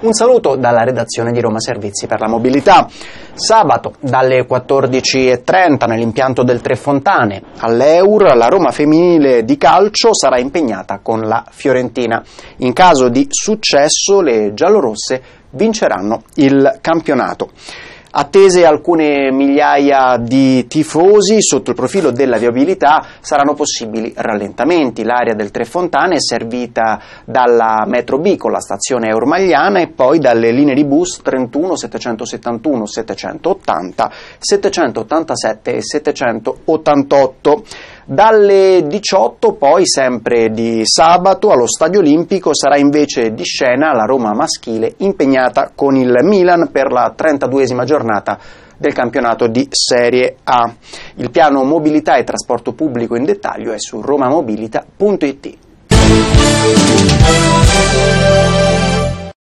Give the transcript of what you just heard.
Un saluto dalla redazione di Roma Servizi per la Mobilità. Sabato dalle 14.30 nell'impianto del Tre Fontane all'Eur la Roma femminile di calcio sarà impegnata con la Fiorentina. In caso di successo le giallorosse vinceranno il campionato. Attese alcune migliaia di tifosi sotto il profilo della viabilità saranno possibili rallentamenti. L'area del Tre Fontane è servita dalla metro B con la stazione Ormagliana e poi dalle linee di bus 31, 771, 780, 787 e 788. Dalle 18 poi sempre di sabato allo Stadio Olimpico sarà invece di scena la Roma maschile impegnata con il Milan per la 32esima giornata del campionato di Serie A. Il piano mobilità e trasporto pubblico in dettaglio è su romamobilita.it.